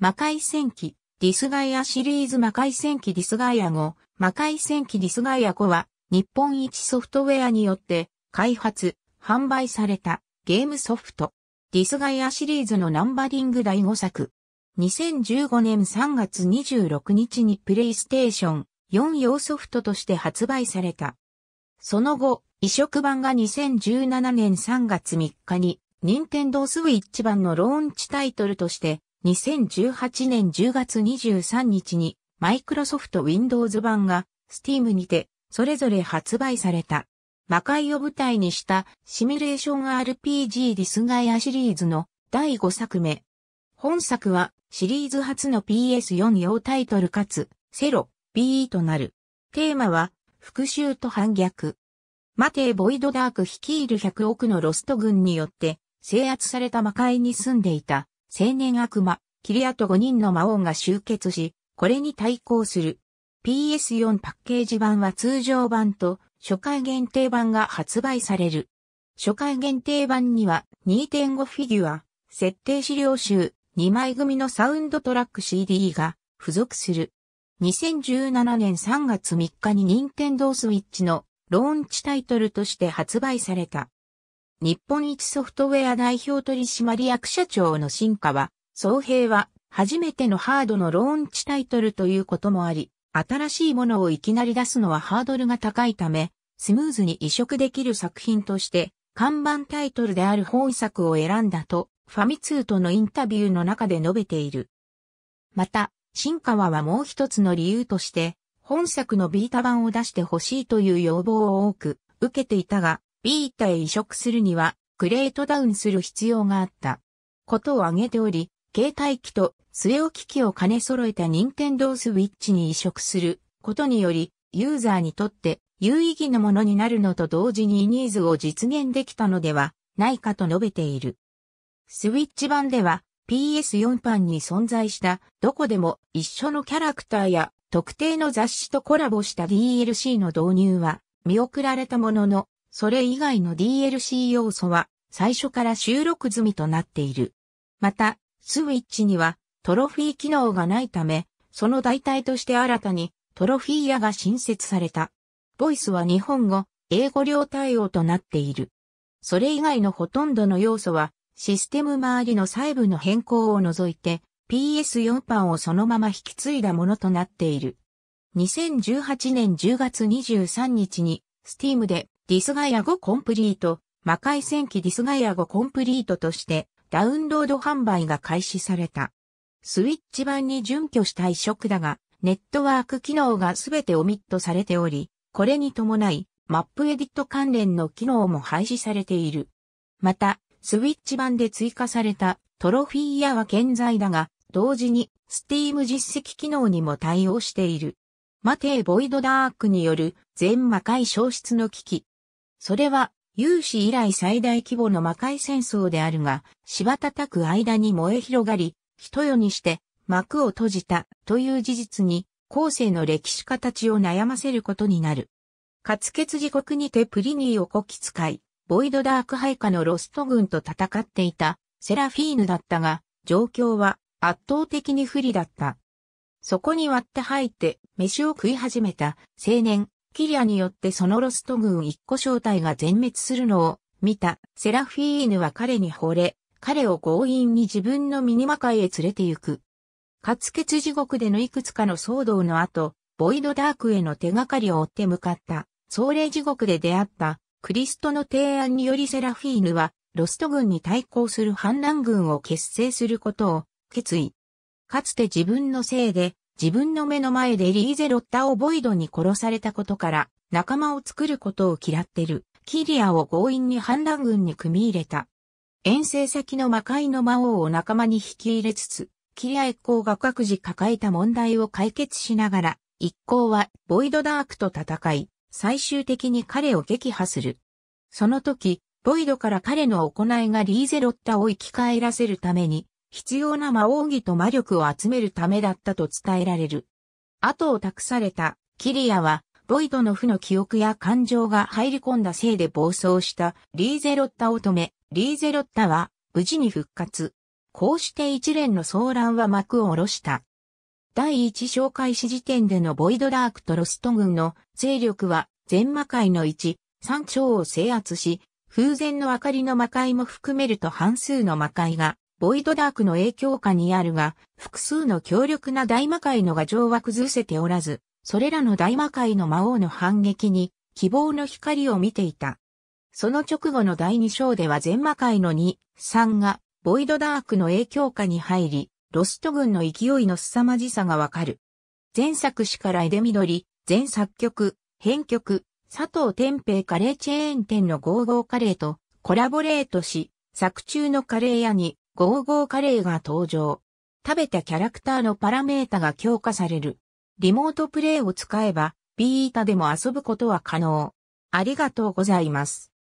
魔界戦記、ディスガイアシリーズ魔界戦記ディスガイア5、魔界戦記ディスガイア5は、日本一ソフトウェアによって開発、販売されたゲームソフト。ディスガイアシリーズのナンバリング第5作。2015年3月26日にプレイステーション4用ソフトとして発売された。その後、移植版が2017年3月3日に、任天堂スイッチ版のローンチタイトルとして2018年10月23日にマイクロソフト Windows 版が Steam にてそれぞれ発売された。魔界を舞台にしたシミュレーション RPG ディスガイアシリーズの第5作目。本作はシリーズ初の PS4 用タイトルかつセロ BE となる。テーマは復讐と反逆。マテー・ボイドダーク率いる100億のロスト軍によって制圧された魔界に住んでいた青年悪魔、キリアと5人の魔王が集結し、これに対抗する。PS4 パッケージ版は通常版と初回限定版が発売される。初回限定版には2.5フィギュア、設定資料集、2枚組のサウンドトラック CD が付属する。2017年3月3日に任天堂スイッチのローンチタイトルとして発売された。日本一ソフトウェア代表取締役社長の化は、総平は、初めてのハードのローンチタイトルということもあり、新しいものをいきなり出すのはハードルが高いため、スムーズに移植できる作品として、看板タイトルである本作を選んだと、ファミ通とのインタビューの中で述べている。また、新川はもう一つの理由として、本作のビータ版を出してほしいという要望を多く受けていたが、ビータへ移植するには、グレートダウンする必要があった。ことを挙げており、携帯機と据え置き機を兼ね揃えた任天堂ス switch に移植することにより、ユーザーにとって有意義なものになるのと同時にニーズを実現できたのではないかと述べている。ス switch 版では PS4 版に存在したどこでも一緒のキャラクターや特定の雑誌とコラボした DLC の導入は見送られたもののそれ以外の DLC 要素は最初から収録済みとなっている。また、スウィッチにはトロフィー機能がないため、その代替として新たにトロフィー屋が新設された。ボイスは日本語、英語両対応となっている。それ以外のほとんどの要素は、システム周りの細部の変更を除いて、PS4 版をそのまま引き継いだものとなっている。2018年10月23日に、Steam でディスガイア5コンプリート、魔界戦記ディスガイア5コンプリートとしてダウンロード販売が開始された。スイッチ版に準拠した移植だが、ネットワーク機能がすべてオミットされており、これに伴い、マップエディット関連の機能も廃止されている。また、スイッチ版で追加されたトロフィーやは健在だが、同時にスティーム実績機能にも対応している。マテー・ボイドダークによる全魔界消失の危機、それは、有史以来最大規模の魔界戦争であるが、た叩く間に燃え広がり、人世にして幕を閉じたという事実に、後世の歴史家たちを悩ませることになる。活血時刻にてプリニーをこき使い、ボイドダーク配下のロスト軍と戦っていたセラフィーヌだったが、状況は圧倒的に不利だった。そこに割って入って飯を食い始めた青年キリアによってそのロスト軍一個正体が全滅するのを見たセラフィーヌは彼に惚れ、彼を強引に自分のミニマ界へ連れて行く。カツケツ地獄でのいくつかの騒動の後、ボイドダークへの手がかりを追って向かった、壮麗地獄で出会ったクリストの提案によりセラフィーヌはロスト軍に対抗する反乱軍を結成することを決意。かつて自分のせいで自分の目の前でリーゼロッタをボイドに殺されたことから仲間を作ることを嫌ってるキリアを強引に反乱軍に組み入れた。遠征先の魔界の魔王を仲間に引き入れつつ、キリア一行が各自抱えた問題を解決しながら、一行はボイドダークと戦い、最終的に彼を撃破する。その時、ボイドから彼の行いがリーゼロッタを生き返らせるために、必要な魔王儀と魔力を集めるためだったと伝えられる。後を託されたキリアは、ボイドの負の記憶や感情が入り込んだせいで暴走したリーゼロッタを止め、リーゼロッタは無事に復活。こうして一連の騒乱は幕を下ろした。第一紹介始時点でのボイドダークとロスト軍の勢力は全魔界の一、三章を制圧し、風前の明かりの魔界も含めると半数の魔界がボイドダークの影響下にあるが、複数の強力な大魔界の牙城は崩せておらず、それらの大魔界の魔王の反撃に希望の光を見ていた。その直後の第2章では全魔界の2、3がボイドダークの影響下に入り、ロスト軍の勢いの凄まじさがわかる。前作詞からエデミドリ、作曲、編曲、佐藤天平カレーチェーン店のゴーゴーカレーとコラボレートし、作中のカレー屋にゴーゴーカレーが登場。食べたキャラクターのパラメータが強化される。リモートプレイを使えば、ビータでも遊ぶことは可能。ありがとうございます。